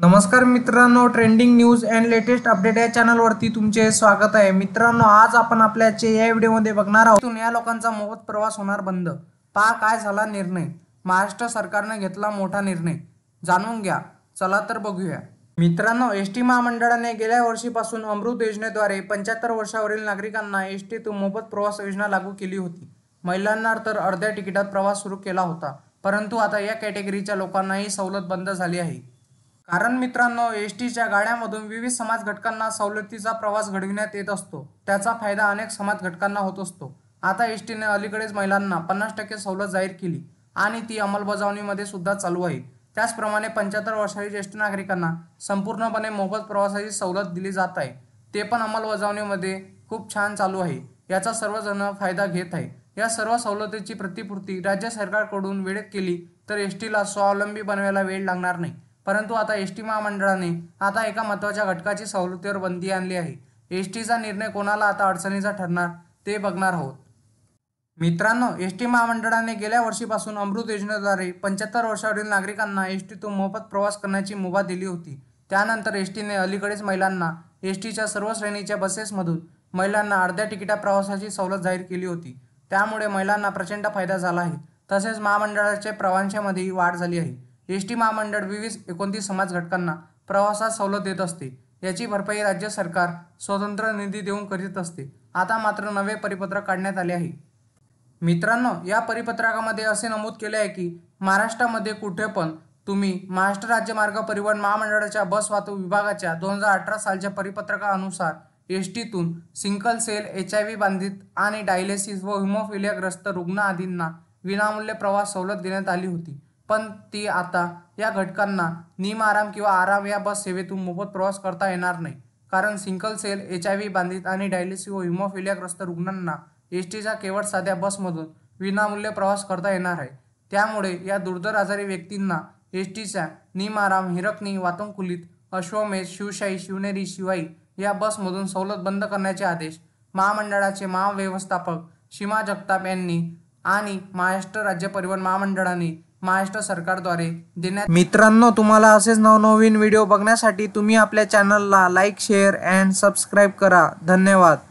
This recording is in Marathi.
नमस्कार मित्रांनो trending news and latest update या चॅनलवरती तुमचे स्वागत आहे मित्रांनो आज आपण आपल्या या व्हिडिओमध्ये बघणार आहोत या लोकांचा मोफत प्रवास होणार बंद पहा काय झाला निर्णय महाराष्ट्र सरकारने घेतला मोठा निर्णय जाणून घ्या चला तर बघूया मित्रांनो एस टी महामंडळाने गेल्या वर्षीपासून अमृत योजनेद्वारे पंच्याहत्तर वर्षावरील नागरिकांना एस टीतून मोफत प्रवास योजना लागू केली होती महिलांना तर अर्ध्या तिकिटात प्रवास सुरू केला होता परंतु आता या कॅटेगरीच्या लोकांनाही सवलत बंद झाली आहे कारण मित्रांनो एस टीच्या गाड्यांमधून विविध समाज घटकांना सवलतीचा प्रवास घडविण्यात येत असतो त्याचा फायदा अनेक समाज घटकांना होत असतो आता एस टीने अलीकडेच महिलांना पन्नास टक्के सवलत जाहीर केली आणि ती अंमलबजावणीमध्ये सुद्धा चालू आहे त्याचप्रमाणे पंच्याहत्तर वर्षाची ज्येष्ठ नागरिकांना संपूर्णपणे मोफत प्रवासाची सवलत दिली जात आहे ते पण अंमलबजावणीमध्ये खूप छान चालू आहे याचा सर्वजण फायदा घेत आहे या सर्व सवलतीची प्रतिपूर्ती राज्य सरकारकडून वेळेत केली तर एस टीला स्वावलंबी बनवायला वेळ लागणार नाही परंतु आता एस टी महामंडळाने आता एका महत्त्वाच्या घटकाची सवलतीवर बंदी आणली आहे एस टीचा निर्णय कोणाला आता अडचणीचा ठरणार ते बघणार आहोत मित्रांनो एस टी महामंडळाने गेल्या वर्षीपासून अमृत योजनेद्वारे पंच्याहत्तर वर्षावरील नागरिकांना एस टीतून मोफत प्रवास करण्याची मुभा दिली होती त्यानंतर एस टीने अलीकडेच महिलांना एस टीच्या सर्व श्रेणीच्या बसेसमधून महिलांना अर्ध्या तिकिटा प्रवासाची सवलत जाहीर केली होती त्यामुळे महिलांना प्रचंड फायदा झाला आहे तसेच महामंडळाच्या प्रवाशांमध्येही वाढ झाली आहे एस टी महामंडळ विविध एकोणतीस समाज घटकांना प्रवासात सवलत देत असते याची भरपाई राज्य सरकार स्वतंत्र निधी देऊन करीत असते आता मात्र नवे परिपत्रक काढण्यात आले आहे मित्रांनो या परिपत्रकामध्ये असे नमूद केले आहे की महाराष्ट्रामध्ये कुठे पण तुम्ही महाराष्ट्र राज्य मार्ग परिवहन महामंडळाच्या बस वाहतूक विभागाच्या दोन हजार अठरा सालच्या परिपत्रकानुसार एस टीतून sickle cell H I V बांधित आणि डायलिसिस व हिमोफिलियाग्रस्त रुग्ण आदींना विनामूल्य प्रवास सवलत देण्यात आली होती पण ती आता या घटकांना निम आराम किंवा आराम या बस सेवेतून मोफत प्रवास करता येणार नाही कारण sickle cell H I V बांधित आणि डायलिसिस व हिमोफिलियाग्रस्त रुग्णांना एस टीच्या केवळ साध्या बसमधून विनामूल्य प्रवास करता येणार आहे त्यामुळे या दुर्धर आजारी व्यक्तींना एस टीच्या आराम हिरकणी वातंकुलीत अश्वमेध शिवशाही शिवनेरी शिवाई या बसमधून सवलत बंद करण्याचे आदेश महामंडळाचे महाव्यवस्थापक सीमा जगताप यांनी आणि महाराष्ट्र राज्य परिवहन महामंडळाने महाराष्ट्र सरकारद्वारे देण्यात मित्रांनो तुम्हाला असेच नवनवीन व्हिडिओ बघण्यासाठी तुम्ही आपल्या चॅनलला लाईक शेअर अँड सबस्क्राईब करा धन्यवाद